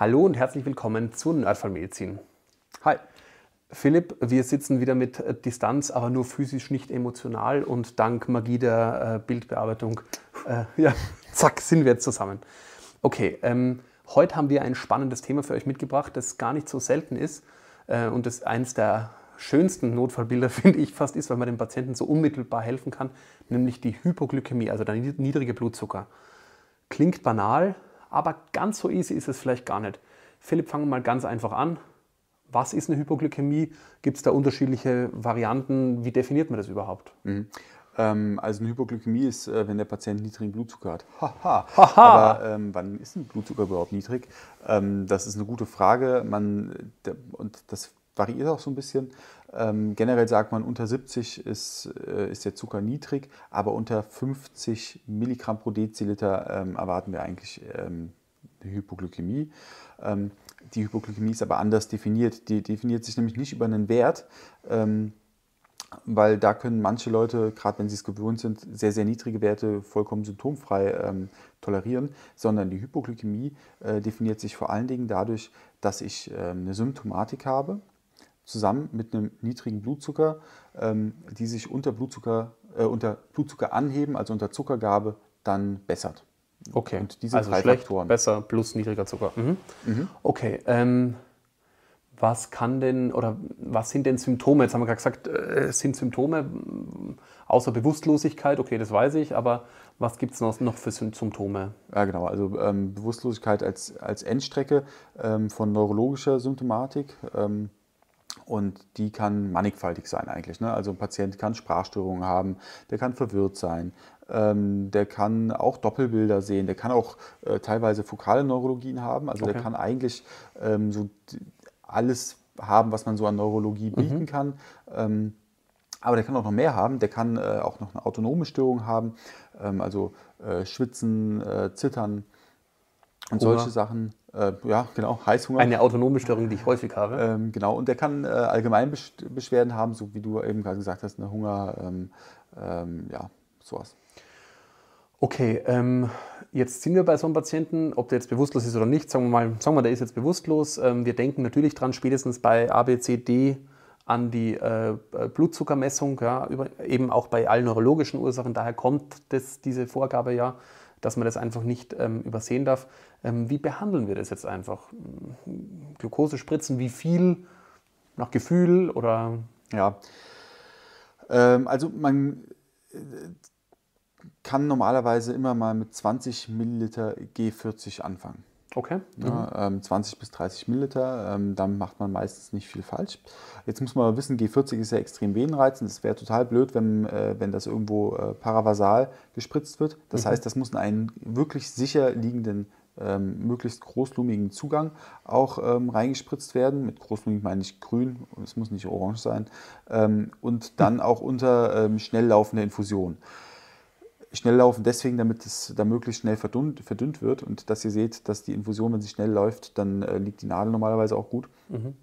Hallo und herzlich willkommen zu Nerdfallmedizin. Hi, Philipp, wir sitzen wieder mit äh, Distanz, aber nur physisch, nicht emotional und dank Magie der äh, Bildbearbeitung, äh, ja, zack, sind wir jetzt zusammen. Okay, ähm, heute haben wir ein spannendes Thema für euch mitgebracht, das gar nicht so selten ist äh, und das eins der schönsten Notfallbilder, finde ich fast, ist, weil man den Patienten so unmittelbar helfen kann, nämlich die Hypoglykämie, also der niedrige Blutzucker. Klingt banal, aber ganz so easy ist es vielleicht gar nicht. Philipp, fangen wir mal ganz einfach an. Was ist eine Hypoglykämie? Gibt es da unterschiedliche Varianten? Wie definiert man das überhaupt? Mhm. Ähm, also eine Hypoglykämie ist, äh, wenn der Patient niedrigen Blutzucker hat. Haha. Haha. Aber ähm, wann ist ein Blutzucker überhaupt niedrig? Ähm, das ist eine gute Frage. Man, der, und das variiert auch so ein bisschen. Ähm, generell sagt man, unter 70 ist, äh, ist der Zucker niedrig, aber unter 50 Milligramm pro Deziliter ähm, erwarten wir eigentlich ähm, eine Hypoglykämie. Ähm, die Hypoglykämie ist aber anders definiert. Die definiert sich nämlich nicht über einen Wert, ähm, weil da können manche Leute, gerade wenn sie es gewohnt sind, sehr, sehr niedrige Werte vollkommen symptomfrei ähm, tolerieren, sondern die Hypoglykämie äh, definiert sich vor allen Dingen dadurch, dass ich äh, eine Symptomatik habe zusammen mit einem niedrigen Blutzucker, ähm, die sich unter Blutzucker, äh, unter Blutzucker anheben, also unter Zuckergabe, dann bessert. Okay. Und diese also drei schlecht, Faktoren. besser plus niedriger Zucker. Mhm. Mhm. Okay. Ähm, was kann denn oder was sind denn Symptome? Jetzt haben wir gerade gesagt, äh, es sind Symptome mm, außer Bewusstlosigkeit, okay, das weiß ich, aber was gibt es noch für Symptome? Ja, genau, also ähm, Bewusstlosigkeit als, als Endstrecke ähm, von neurologischer Symptomatik. Ähm, und die kann mannigfaltig sein eigentlich. Ne? Also ein Patient kann Sprachstörungen haben, der kann verwirrt sein, ähm, der kann auch Doppelbilder sehen, der kann auch äh, teilweise fokale Neurologien haben. Also okay. der kann eigentlich ähm, so alles haben, was man so an Neurologie mhm. bieten mhm. kann. Ähm, aber der kann auch noch mehr haben. Der kann äh, auch noch eine autonome Störung haben, ähm, also äh, schwitzen, äh, zittern und Hunger. solche Sachen. Äh, ja, genau, Heißhunger. Eine autonome Störung, die ich häufig habe. Ähm, genau, und der kann äh, allgemein Beschwerden haben, so wie du eben gerade gesagt hast, eine Hunger, ähm, ähm, ja, sowas. Okay, ähm, jetzt sind wir bei so einem Patienten, ob der jetzt bewusstlos ist oder nicht, sagen wir mal, sagen wir, der ist jetzt bewusstlos. Ähm, wir denken natürlich dran, spätestens bei A, B, C, D an die äh, äh, Blutzuckermessung, ja, über, eben auch bei allen neurologischen Ursachen. Daher kommt das, diese Vorgabe ja dass man das einfach nicht ähm, übersehen darf. Ähm, wie behandeln wir das jetzt einfach? Glucose spritzen, wie viel? Nach Gefühl oder? Ja. Ähm, also man äh, kann normalerweise immer mal mit 20 Milliliter G40 anfangen. Okay. Ja, mhm. ähm, 20 bis 30 Milliliter, ähm, dann macht man meistens nicht viel falsch. Jetzt muss man aber wissen, G40 ist ja extrem venenreizend. Es wäre total blöd, wenn, äh, wenn das irgendwo äh, paravasal gespritzt wird. Das mhm. heißt, das muss in einen wirklich sicher liegenden, ähm, möglichst großlumigen Zugang auch ähm, reingespritzt werden. Mit großlumig meine ich grün, es muss nicht orange sein. Ähm, und dann auch unter ähm, schnell laufender Infusion schnell laufen deswegen, damit es da möglichst schnell verdünnt, verdünnt wird und dass ihr seht, dass die Infusion, wenn sie schnell läuft, dann äh, liegt die Nadel normalerweise auch gut. Mhm.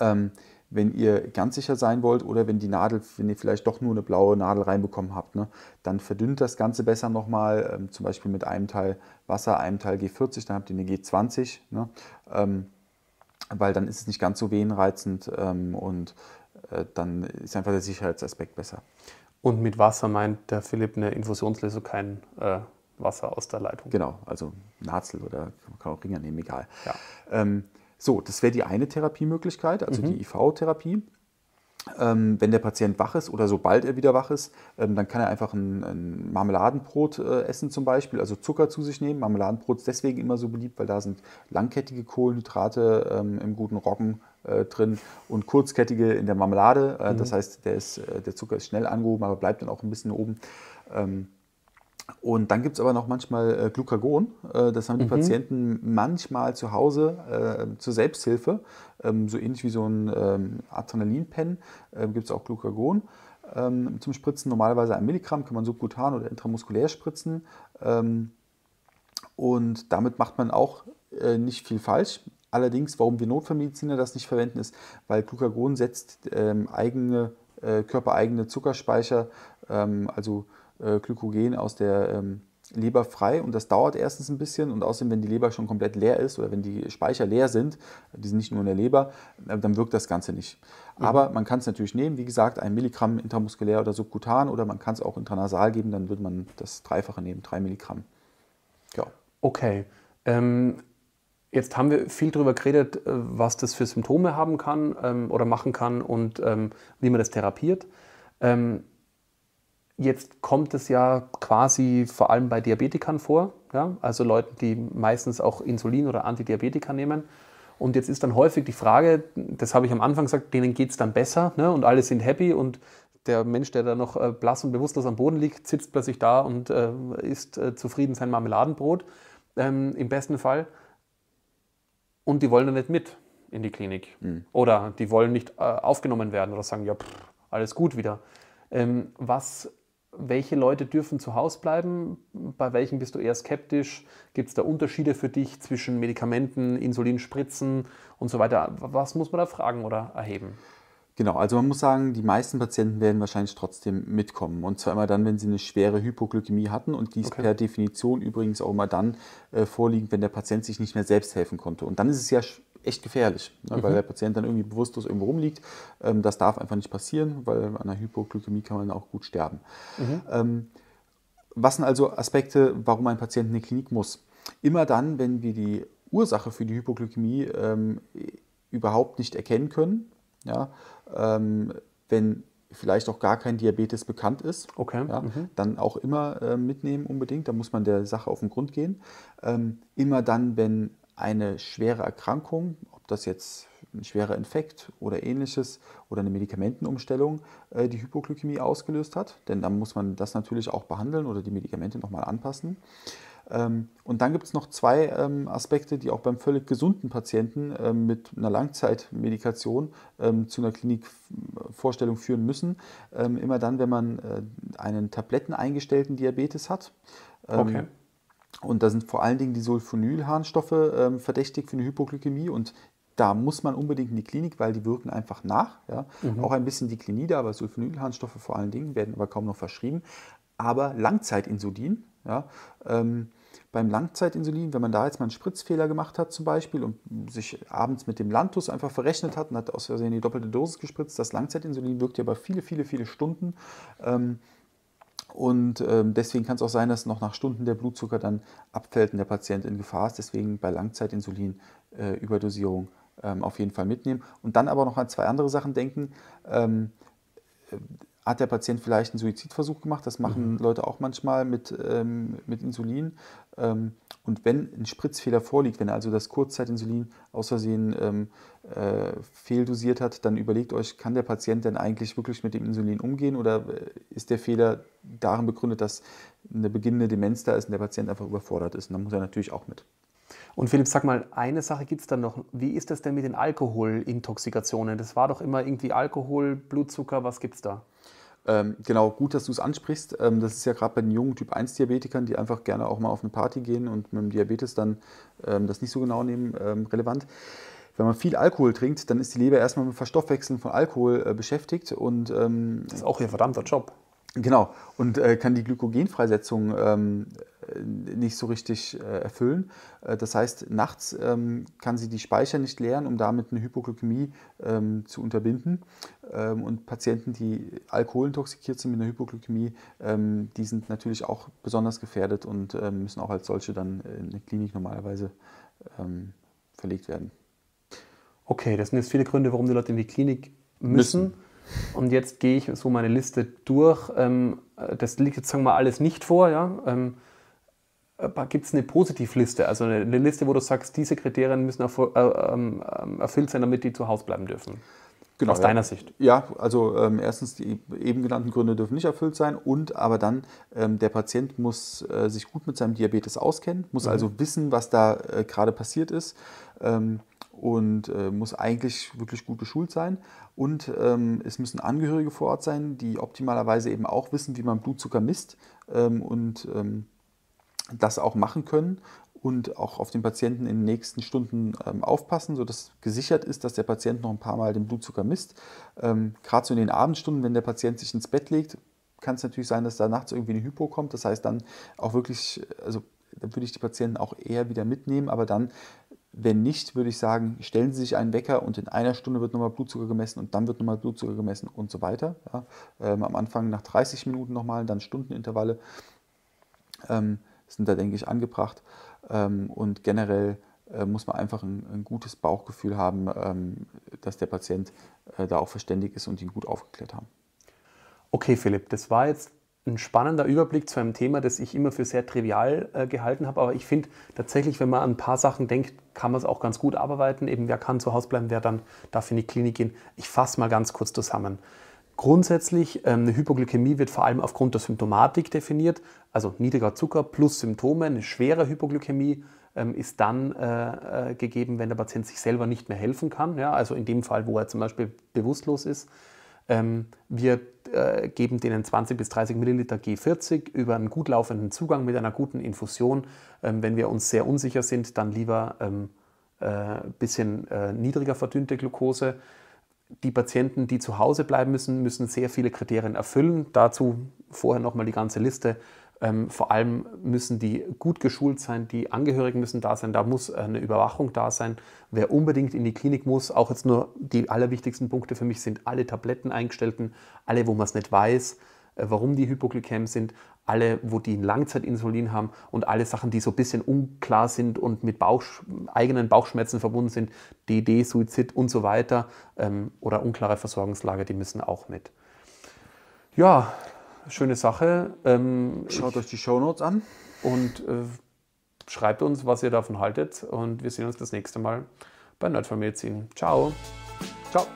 Ähm, wenn ihr ganz sicher sein wollt oder wenn die Nadel, wenn ihr vielleicht doch nur eine blaue Nadel reinbekommen habt, ne, dann verdünnt das Ganze besser nochmal, ähm, zum Beispiel mit einem Teil Wasser, einem Teil G40, dann habt ihr eine G20, ne, ähm, weil dann ist es nicht ganz so wehenreizend ähm, und äh, dann ist einfach der Sicherheitsaspekt besser. Und mit Wasser meint der Philipp eine Infusionslösung, kein äh, Wasser aus der Leitung. Genau, also Nazel oder man kann auch Ringer nehmen, egal. Ja. Ähm, so, das wäre die eine Therapiemöglichkeit, also mhm. die IV-Therapie. Ähm, wenn der Patient wach ist oder sobald er wieder wach ist, ähm, dann kann er einfach ein, ein Marmeladenbrot äh, essen zum Beispiel, also Zucker zu sich nehmen. Marmeladenbrot ist deswegen immer so beliebt, weil da sind langkettige Kohlenhydrate ähm, im guten Roggen äh, drin und kurzkettige in der Marmelade. Äh, mhm. Das heißt, der, ist, äh, der Zucker ist schnell angehoben, aber bleibt dann auch ein bisschen oben. Ähm, und dann gibt es aber noch manchmal äh, Glucagon. Äh, das haben die mhm. Patienten manchmal zu Hause zur Selbsthilfe. Ähm, so ähnlich wie so ein ähm, Adrenalinpen gibt es auch Glucagon ähm, zum Spritzen. Normalerweise ein Milligramm kann man subkutan oder intramuskulär spritzen. Ähm, und damit macht man auch nicht viel falsch. Allerdings, warum wir Notfallmediziner das nicht verwenden, ist, weil Glucagon setzt ähm, eigene, äh, körpereigene Zuckerspeicher, ähm, also äh, Glykogen aus der ähm, Leber frei und das dauert erstens ein bisschen und außerdem, wenn die Leber schon komplett leer ist oder wenn die Speicher leer sind, die sind nicht nur in der Leber, äh, dann wirkt das Ganze nicht. Mhm. Aber man kann es natürlich nehmen, wie gesagt, ein Milligramm intramuskulär oder subkutan oder man kann es auch intranasal geben, dann würde man das Dreifache nehmen, drei Milligramm. Ja. Okay. Ähm, Jetzt haben wir viel darüber geredet, äh, was das für Symptome haben kann ähm, oder machen kann und ähm, wie man das therapiert. Ähm, jetzt kommt es ja quasi vor allem bei Diabetikern vor, ja? also Leuten, die meistens auch Insulin oder Antidiabetika nehmen. Und jetzt ist dann häufig die Frage, das habe ich am Anfang gesagt, denen geht es dann besser ne? und alle sind happy und der Mensch, der da noch äh, blass und bewusstlos am Boden liegt, sitzt plötzlich da und äh, isst äh, zufrieden sein Marmeladenbrot, ähm, im besten Fall und die wollen dann nicht mit in die Klinik. Mhm. Oder die wollen nicht äh, aufgenommen werden oder sagen, ja, pff, alles gut wieder. Ähm, was, welche Leute dürfen zu Hause bleiben? Bei welchen bist du eher skeptisch? Gibt es da Unterschiede für dich zwischen Medikamenten, Insulinspritzen und so weiter? Was muss man da fragen oder erheben? Genau, also man muss sagen, die meisten Patienten werden wahrscheinlich trotzdem mitkommen. Und zwar immer dann, wenn sie eine schwere Hypoglykämie hatten und dies okay. per Definition übrigens auch immer dann äh, vorliegen, wenn der Patient sich nicht mehr selbst helfen konnte. Und dann ist es ja echt gefährlich, ne, mhm. weil der Patient dann irgendwie bewusstlos irgendwo rumliegt. Ähm, das darf einfach nicht passieren, weil an einer Hypoglykämie kann man auch gut sterben. Mhm. Ähm, was sind also Aspekte, warum ein Patient in die Klinik muss? Immer dann, wenn wir die Ursache für die Hypoglykämie ähm, überhaupt nicht erkennen können, ja? Ähm, wenn vielleicht auch gar kein Diabetes bekannt ist, okay. ja, mhm. dann auch immer äh, mitnehmen unbedingt. Da muss man der Sache auf den Grund gehen. Ähm, immer dann, wenn eine schwere Erkrankung, ob das jetzt ein schwerer Infekt oder ähnliches oder eine Medikamentenumstellung äh, die Hypoglykämie ausgelöst hat, denn dann muss man das natürlich auch behandeln oder die Medikamente nochmal anpassen. Ähm, und dann gibt es noch zwei ähm, Aspekte, die auch beim völlig gesunden Patienten ähm, mit einer Langzeitmedikation zu einer Klinikvorstellung führen müssen. immer dann, wenn man äh, einen tabletteneingestellten Diabetes hat. okay. Und da sind vor allen Dingen die Sulfonylharnstoffe verdächtig für eine Hypoglykämie und da muss man unbedingt in die Klinik, weil die wirken einfach nach. Ja. Mhm. Auch ein bisschen die Klinide, aber Sulfonylharnstoffe vor allen Dingen werden aber kaum noch verschrieben. Aber Langzeitinsulin, ja? Ähm, beim Langzeitinsulin, wenn man da jetzt mal einen Spritzfehler gemacht hat zum Beispiel und sich abends mit dem Lantus einfach verrechnet hat und hat aus Versehen die doppelte Dosis gespritzt, das Langzeitinsulin wirkt ja über viele, viele, viele Stunden. Ähm, und ähm, deswegen kann es auch sein, dass noch nach Stunden der Blutzucker dann abfällt und der Patient in Gefahr ist. Deswegen bei Langzeitinsulin äh, Überdosierung ähm, auf jeden Fall mitnehmen. Und dann aber noch an zwei andere Sachen denken. Ähm, hat der Patient vielleicht einen Suizidversuch gemacht. Das machen mhm. Leute auch manchmal mit, ähm, mit Insulin. Ähm, und wenn ein Spritzfehler vorliegt, wenn er also das Kurzzeitinsulin aus Versehen ähm, äh, fehldosiert hat, dann überlegt euch, kann der Patient denn eigentlich wirklich mit dem Insulin umgehen oder äh, ist der Fehler darin begründet, dass eine beginnende Demenz da ist und der Patient einfach überfordert ist? Und dann muss er natürlich auch mit. Und Philipp, sag mal, eine Sache gibt es dann noch. Wie ist das denn mit den Alkoholintoxikationen? Das war doch immer irgendwie Alkohol, Blutzucker, was gibt es da? Ähm, genau, gut, dass du es ansprichst. Ähm, das ist ja gerade bei den jungen Typ-1-Diabetikern, die einfach gerne auch mal auf eine Party gehen und mit dem Diabetes dann ähm, das nicht so genau nehmen, ähm, relevant. Wenn man viel Alkohol trinkt, dann ist die Leber erstmal mit Verstoffwechseln von Alkohol äh, beschäftigt und. Ähm, das ist auch ihr verdammter Job. Genau, und äh, kann die Glykogenfreisetzung ähm, äh, nicht so richtig äh, erfüllen. Äh, das heißt, nachts ähm, kann sie die Speicher nicht leeren, um damit eine Hypoglykämie ähm, zu unterbinden. Ähm, und Patienten, die alkoholintoxikiert sind mit einer Hypoglykämie, die sind natürlich auch besonders gefährdet und müssen auch als solche dann in eine Klinik normalerweise verlegt werden. Okay, das sind jetzt viele Gründe, warum die Leute in die Klinik müssen. müssen. Und jetzt gehe ich so meine Liste durch. das liegt jetzt, sagen wir mal, alles nicht vor. Ja? Äh, gibt es eine Positivliste, also eine Liste, wo du sagst, diese Kriterien müssen äh, ähm, ähm, erfüllt sein, damit die zu Hause bleiben dürfen? Genau, Aus deiner ja. Sicht? Ja, also ähm, erstens die eben genannten Gründe dürfen nicht erfüllt sein und aber dann ähm, der Patient muss äh, sich gut mit seinem Diabetes auskennen, muss mhm. also wissen, was da äh, gerade passiert ist ähm, und äh, muss eigentlich wirklich gut geschult sein. Und ähm, es müssen Angehörige vor Ort sein, die optimalerweise eben auch wissen, wie man Blutzucker misst und das auch machen können und auch auf den Patienten in den nächsten Stunden ähm, aufpassen, sodass gesichert ist, dass der Patient noch ein paar Mal den Blutzucker misst. Ähm, Gerade so in den Abendstunden, wenn der Patient sich ins Bett legt, kann es natürlich sein, dass da nachts irgendwie eine Hypo kommt. Das heißt dann auch wirklich, also dann würde ich die Patienten auch eher wieder mitnehmen, aber dann, wenn nicht, würde ich sagen, stellen Sie sich einen Wecker und in einer Stunde wird nochmal Blutzucker gemessen und dann wird nochmal Blutzucker gemessen und so weiter. Ja. Ähm, am Anfang nach 30 Minuten nochmal, dann Stundenintervalle. Ähm, sind da, denke ich, angebracht. Ähm, und generell äh, muss man einfach ein, ein gutes Bauchgefühl haben, ähm, dass der Patient äh, da auch verständig ist und ihn gut aufgeklärt haben. Okay, Philipp, das war jetzt ein spannender Überblick zu einem Thema, das ich immer für sehr trivial äh, gehalten habe. Aber ich finde tatsächlich, wenn man an ein paar Sachen denkt, kann man es auch ganz gut abarbeiten. Eben, wer kann zu Hause bleiben, wer dann darf in die Klinik gehen. Ich fasse mal ganz kurz zusammen. Grundsätzlich, ähm, eine Hypoglykämie wird vor allem aufgrund der Symptomatik definiert, also niedriger Zucker plus Symptome. Eine schwere Hypoglykämie ähm, ist dann äh, äh, gegeben, wenn der Patient sich selber nicht mehr helfen kann, ja, also in dem Fall, wo er zum Beispiel bewusstlos ist. Ähm, wir äh, geben denen 20 bis 30 Milliliter G40 über einen gut laufenden Zugang mit einer guten Infusion. wenn wir uns sehr unsicher sind, dann lieber ein bisschen niedriger verdünnte Glucose die Patienten, die zu Hause bleiben müssen, müssen sehr viele Kriterien erfüllen. Dazu vorher nochmal die ganze Liste. Ähm, vor allem müssen die gut geschult sein, die Angehörigen müssen da sein, da muss eine Überwachung da sein. Wer unbedingt in die Klinik muss, auch jetzt nur die allerwichtigsten Punkte für mich sind alle Tabletten eingestellten, alle, wo man es nicht weiß, äh, warum die hypoglykämisch sind, alle, wo die ein Langzeitinsulin haben und alle Sachen, die so ein bisschen unklar sind und mit Bauch, eigenen Bauchschmerzen verbunden sind, DD, Suizid und so weiter ähm, oder unklare Versorgungslage, die müssen auch mit. Ja, schöne Sache. Ähm, Schaut ich, euch die Shownotes an. Und äh, schreibt uns, was ihr davon haltet und wir sehen uns das nächste Mal bei Nerdfamilien. Ciao. Ciao.